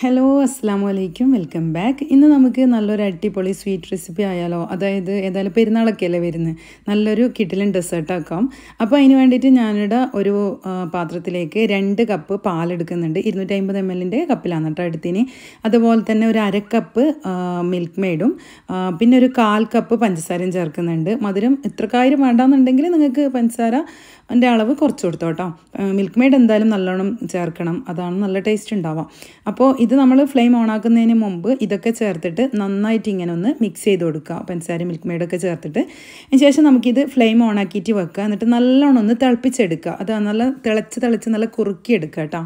hello അസ്സാം വലൈക്കും welcome back ഇന്ന് നമുക്ക് നല്ലൊരു അടിപൊളി സ്വീറ്റ് റെസിപ്പി ആയാലോ അതായത് ഏതായാലും പെരുന്നാളൊക്കെ അല്ലേ വരുന്നത് നല്ലൊരു കിട്ടിലൻ ഡെസേർട്ടാക്കാം അപ്പോൾ അതിന് വേണ്ടിയിട്ട് ഞാനിവിടെ ഒരു പാത്രത്തിലേക്ക് രണ്ട് കപ്പ് പാലെടുക്കുന്നുണ്ട് ഇരുന്നൂറ്റി അമ്പത് എം എല്ലിൻ്റെ കപ്പിലാണ് കേട്ടോ എടുത്തിന് അതുപോലെ തന്നെ ഒരു അര കപ്പ് മിൽക്ക് മെയ്ഡും പിന്നെ ഒരു കാൽ കപ്പ് പഞ്ചസാരയും ചേർക്കുന്നുണ്ട് മധുരം ഇത്രക്കായിരം വേണ്ടാന്നുണ്ടെങ്കിൽ നിങ്ങൾക്ക് പഞ്ചസാര അതിൻ്റെ അളവ് കുറച്ച് കൊടുത്തോട്ടോ മിൽക്ക് മെയ്ഡ് എന്തായാലും നല്ലോണം ചേർക്കണം അതാണ് നല്ല ടേസ്റ്റ് ഉണ്ടാവുക അപ്പോൾ ഇത് നമ്മൾ ഫ്ലെയിം ഓൺ ആക്കുന്നതിന് മുമ്പ് ഇതൊക്കെ ചേർത്തിട്ട് നന്നായിട്ട് ഇങ്ങനെ ഒന്ന് മിക്സ് ചെയ്ത് കൊടുക്കുക പഞ്ചസാര മിൽക്ക് മെയ്ഡൊക്കെ ചേർത്തിട്ട് അതിന് ശേഷം നമുക്കിത് ഫ്ലെയിം ഓൺ ആക്കിയിട്ട് വെക്കുക എന്നിട്ട് നല്ലോണം ഒന്ന് തിളപ്പിച്ചെടുക്കുക അത് നല്ല തിളച്ച് തിളച്ച് നല്ല കുറുക്കിയെടുക്കുക കേട്ടോ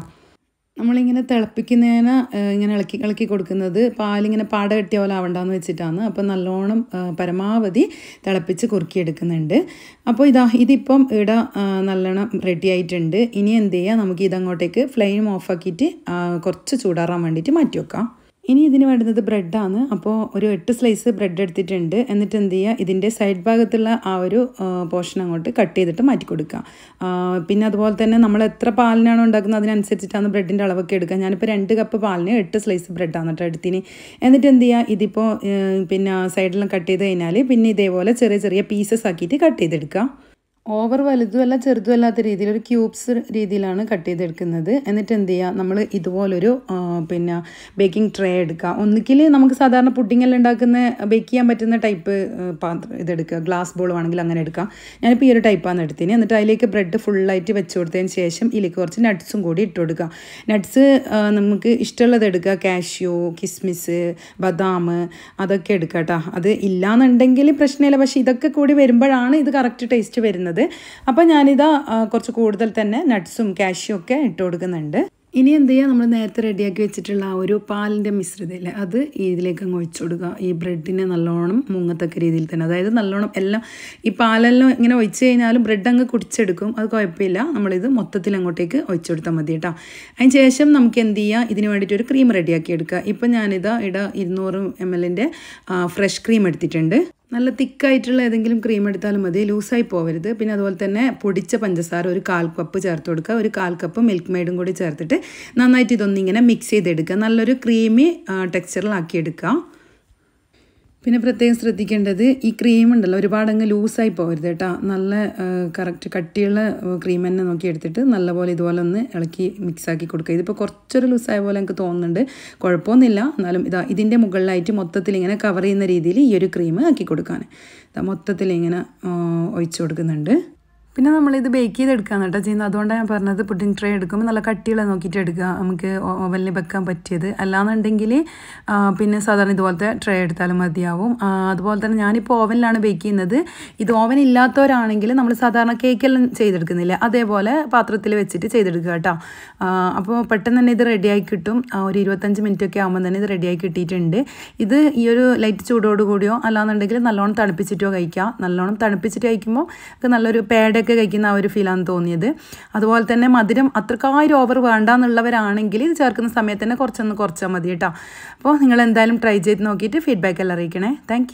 നമ്മളിങ്ങനെ തിളപ്പിക്കുന്നതിന് ഇങ്ങനെ ഇളക്കി ഇളക്കി കൊടുക്കുന്നത് പാലിങ്ങനെ പാട കെട്ടിയ പോലെ ആവണ്ടെന്ന് വെച്ചിട്ടാണ് അപ്പോൾ നല്ലോണം പരമാവധി തിളപ്പിച്ച് കുറുക്കിയെടുക്കുന്നുണ്ട് അപ്പോൾ ഇതാ ഇതിപ്പം ഇവിടെ നല്ലോണം റെഡി ആയിട്ടുണ്ട് ഇനി എന്ത് ചെയ്യുക നമുക്ക് ഇതങ്ങോട്ടേക്ക് ഫ്ലെയിം ഓഫാക്കിയിട്ട് കുറച്ച് ചൂടാറാൻ വേണ്ടിയിട്ട് മാറ്റി വെക്കാം ഇനി ഇതിന് വേണ്ടുന്നത് ബ്രെഡാണ് അപ്പോൾ ഒരു എട്ട് സ്ലൈസ് ബ്രെഡ് എടുത്തിട്ടുണ്ട് എന്നിട്ട് എന്ത് ചെയ്യുക ഇതിൻ്റെ സൈഡ് ഭാഗത്തുള്ള ആ ഒരു പോർഷൻ അങ്ങോട്ട് കട്ട് ചെയ്തിട്ട് മാറ്റി കൊടുക്കുക പിന്നെ അതുപോലെ തന്നെ നമ്മൾ എത്ര പാലിനാണ് ഉണ്ടാക്കുന്നത് അതിനനുസരിച്ചിട്ടാണ് ബ്രെഡിൻ്റെ അളവൊക്കെ എടുക്കുക ഞാനിപ്പോൾ രണ്ട് കപ്പ് പാലിന് എട്ട് സ്ലൈസ് ബ്രെഡാണ് കേട്ടോ എടുത്തിന് എന്നിട്ട് എന്ത് ചെയ്യുക ഇതിപ്പോൾ പിന്നെ സൈഡിലും കട്ട് ചെയ്ത് കഴിഞ്ഞാൽ പിന്നെ ഇതേപോലെ ചെറിയ ചെറിയ പീസസ് ആക്കിയിട്ട് കട്ട് ചെയ്തെടുക്കുക ഓവർ വലുതുമല്ല ചെറുതുമല്ലാത്ത രീതിയിൽ ഒരു ക്യൂബ്സ് രീതിയിലാണ് കട്ട് ചെയ്തെടുക്കുന്നത് എന്നിട്ട് എന്ത് ചെയ്യുക നമ്മൾ ഇതുപോലൊരു പിന്നെ ബേക്കിംഗ് ട്രേ എടുക്കുക ഒന്നുകിൽ നമുക്ക് സാധാരണ പുഡിങ്ങെല്ലാം ഉണ്ടാക്കുന്ന ബേക്ക് ചെയ്യാൻ പറ്റുന്ന ടൈപ്പ് പാത്രം ഇതെടുക്കുക ഗ്ലാസ് ബോൾ വേണമെങ്കിൽ അങ്ങനെ എടുക്കാം ഞാനിപ്പോൾ ഈ ഒരു ടൈപ്പാണ് എടുത്തിന് എന്നിട്ട് അതിലേക്ക് ബ്രെഡ് ഫുള്ളായിട്ട് വെച്ച് കൊടുത്തതിന് ശേഷം ഇതിലേക്ക് കുറച്ച് നട്ട്സും കൂടി ഇട്ട് കൊടുക്കുക നട്ട്സ് നമുക്ക് ഇഷ്ടമുള്ളത് എടുക്കുക കാഷ്യൂ കിസ്മിസ് ബദാം അതൊക്കെ എടുക്കുക കേട്ടോ അത് ഇല്ലാന്നുണ്ടെങ്കിൽ പ്രശ്നമില്ല പക്ഷേ ഇതൊക്കെ കൂടി വരുമ്പോഴാണ് ഇത് കറക്റ്റ് ടേസ്റ്റ് വരുന്നത് ചെയ്യുന്നത് അപ്പോൾ ഞാനിതാ കുറച്ച് കൂടുതൽ തന്നെ നട്ട്സും കാഷ്യും ഒക്കെ ഇട്ട് കൊടുക്കുന്നുണ്ട് ഇനി എന്ത് ചെയ്യുക നമ്മൾ നേരത്തെ റെഡിയാക്കി വെച്ചിട്ടുള്ള ആ ഒരു പാലിൻ്റെ മിശ്രിതയില്ലേ അത് ഇതിലേക്ക് അങ്ങ് ഒഴിച്ചു കൊടുക്കുക ഈ ബ്രെഡിനെ നല്ലോണം മുങ്ങത്തക്ക രീതിയിൽ തന്നെ അതായത് നല്ലോണം എല്ലാം ഈ പാലെല്ലാം ഇങ്ങനെ ഒഴിച്ച് കഴിഞ്ഞാലും ബ്രെഡ് അങ്ങ് കുടിച്ചെടുക്കും അത് കുഴപ്പമില്ല നമ്മളിത് മൊത്തത്തിൽ അങ്ങോട്ടേക്ക് ഒഴിച്ചു കൊടുത്താൽ മതി കേട്ടോ അതിന് ശേഷം നമുക്ക് എന്ത് ചെയ്യുക ഇതിന് വേണ്ടിയിട്ട് ഒരു ക്രീം റെഡിയാക്കി എടുക്കുക ഇപ്പം ഞാനിതാ ഇട ഇരുന്നൂറ് എം എല്ലിൻ്റെ ഫ്രഷ് ക്രീം എടുത്തിട്ടുണ്ട് നല്ല തിക്കായിട്ടുള്ള ഏതെങ്കിലും ക്രീം എടുത്താലും മതി ലൂസായി പോവരുത് പിന്നെ അതുപോലെ തന്നെ പൊടിച്ച പഞ്ചസാര ഒരു കാൽ കപ്പ് ചേർത്ത് കൊടുക്കുക ഒരു കാൽ കപ്പ് മിൽക്ക് മെയ്ഡും കൂടി ചേർത്തിട്ട് നന്നായിട്ട് ഇതൊന്നിങ്ങനെ മിക്സ് ചെയ്തെടുക്കുക നല്ലൊരു ക്രീമി ടെക്സ്ചറിലാക്കിയെടുക്കുക എടുക്കുക പിന്നെ പ്രത്യേകം ശ്രദ്ധിക്കേണ്ടത് ഈ ക്രീം ഉണ്ടല്ലോ ഒരുപാടങ്ങ് ലൂസായി പോകരുത് കേട്ടോ നല്ല കറക്റ്റ് കട്ടിയുള്ള ക്രീം തന്നെ നോക്കി എടുത്തിട്ട് നല്ലപോലെ ഇതുപോലെ ഒന്ന് ഇളക്കി മിക്സാക്കി കൊടുക്കുക ഇതിപ്പോൾ കുറച്ചൊരു ലൂസായ പോലെ എനിക്ക് തോന്നുന്നുണ്ട് കുഴപ്പമൊന്നുമില്ല എന്നാലും ഇതാ ഇതിൻ്റെ മുകളിലായിട്ട് മൊത്തത്തിൽ ഇങ്ങനെ കവർ ചെയ്യുന്ന രീതിയിൽ ഈ ഒരു ക്രീം ആക്കി കൊടുക്കാൻ മൊത്തത്തിൽ ഇങ്ങനെ ഒഴിച്ചു കൊടുക്കുന്നുണ്ട് പിന്നെ നമ്മളിത് ബേക്ക് ചെയ്തെടുക്കുകയാണ് കേട്ടോ ചെയ്യുന്നത് അതുകൊണ്ടാണ് ഞാൻ പറഞ്ഞത് പുഡിംഗ് ട്രേ എടുക്കുമ്പോൾ നല്ല കട്ടിയുള്ള നോക്കിയിട്ട് എടുക്കുക നമുക്ക് ഓവനിൽ വെക്കാൻ പറ്റിയത് അല്ലാന്നുണ്ടെങ്കിൽ പിന്നെ സാധാരണ ഇതുപോലത്തെ ട്രേ എടുത്താലും മതിയാവും അതുപോലെ തന്നെ ഞാനിപ്പോൾ ഓവനിലാണ് ബേക്ക് ചെയ്യുന്നത് ഇത് ഓവൻ ഇല്ലാത്തവരാണെങ്കിൽ നമ്മൾ സാധാരണ കേക്കെല്ലാം ചെയ്തെടുക്കുന്നില്ല അതേപോലെ പാത്രത്തിൽ വെച്ചിട്ട് ചെയ്തെടുക്കുക കേട്ടോ അപ്പോൾ പെട്ടെന്ന് തന്നെ ഇത് റെഡിയായി കിട്ടും ഒരു ഇരുപത്തഞ്ച് മിനിറ്റ് ഒക്കെ ആകുമ്പോൾ തന്നെ ഇത് റെഡിയായി കിട്ടിയിട്ടുണ്ട് ഇത് ഈ ഒരു ലൈറ്റ് ചൂടോടുകൂടിയോ അല്ലാന്നുണ്ടെങ്കിൽ നല്ലോണം തണുപ്പിച്ചിട്ടോ കഴിക്കുക നല്ലോണം തണുപ്പിച്ചിട്ട് കഴിക്കുമ്പോൾ നല്ലൊരു പേഡ് ഒക്കെ കഴിക്കുന്ന ആ ഒരു ഫീലാണ് തോന്നിയത് അതുപോലെ തന്നെ മധുരം ഒരു ഓവർ വേണ്ട എന്നുള്ളവരാണെങ്കിൽ ഇത് ചേർക്കുന്ന സമയത്ത് തന്നെ കുറച്ചൊന്ന് കുറച്ചാൽ മതി കേട്ടോ അപ്പോൾ നിങ്ങൾ എന്തായാലും ട്രൈ ചെയ്ത് നോക്കിയിട്ട് ഫീഡ്ബാക്ക് എല്ലാം അറിയിക്കണേ താങ്ക്